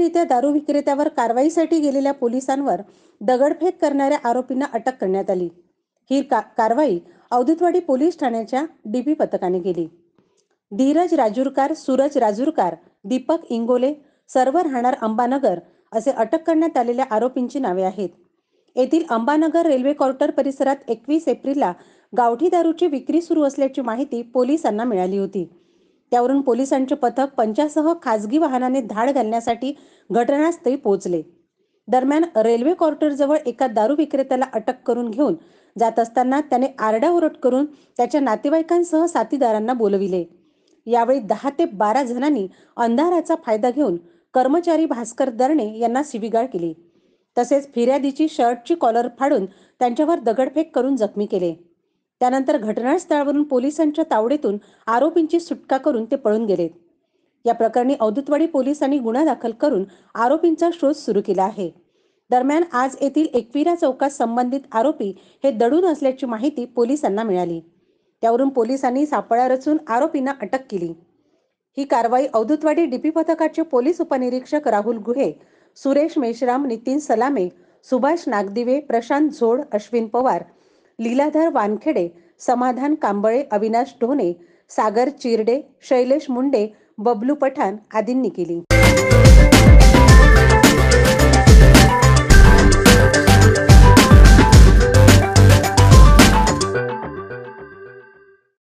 अवैधरित्या दारू विक्रेत्यावर कारवाईसाठी गेलेल्या पोलिसांवर दगडफेक करणाऱ्या आरोपींना अटक करण्यात आली ही कारवाई अवधूतवाडी पोलीस ठाण्याच्या डीपी पथकाने केली धीरज राजूरकार सूरज राजूरकार दीपक इंगोले सर्व राहणार अंबानगर असे अटक करण्यात आलेल्या आरोपींची नावे आहेत येथील अंबानगर रेल्वे क्वार्टर परिसरात एकवीस एप्रिलला गावठी दारूची विक्री सुरू असल्याची माहिती पोलिसांना मिळाली होती त्यावरून पोलिसांचे पथक पंचासह खासगी वाहनाने धाड घालण्यासाठी घटनास्थळी पोहोचले दरम्यान रेल्वे क्वार्टरजवळ एका दारू विक्रेत्याला अटक करून घेऊन जात असताना त्याने आरडाओरड करून त्याच्या नातेवाईकांसह साथीदारांना बोलविले यावेळी दहा ते बारा जणांनी अंधाराचा फायदा घेऊन कर्मचारी भास्कर दरणे यांना शिबिगाळ केली तसेच फिर्यादीची शर्टची कॉलर फाडून त्यांच्यावर दगडफेक करून जखमी केले त्यानंतर घटनास्थळावरून पोलिसांच्या तावडीतून आरोपींची सुटका करून ते पळून गेलेत या प्रकरणी औदुतवाडी पोलिसांनी गुन्हा दाखल करून आरोपींचा शोध सुरू केला आहे दरम्यान आज येथील एकवीरा चौकात संबंधित आरोपी हे दडून असल्याची माहिती पोलिसांना मिळाली त्यावरून पोलिसांनी सापळा रचून आरोपींना अटक केली ही कारवाई औदुतवाडी डीपी पथकाचे पोलीस उपनिरीक्षक राहुल गुहे सुरेश मेश्राम नितीन सलामे सुभाष नागदिवे प्रशांत झोड अश्विन पवार लीलाधर वानखेडे समाधान कांबळे अविनाश ढोणे सागर चिरडे शैलेश मुंडे बबलू पठाण आदींनी केली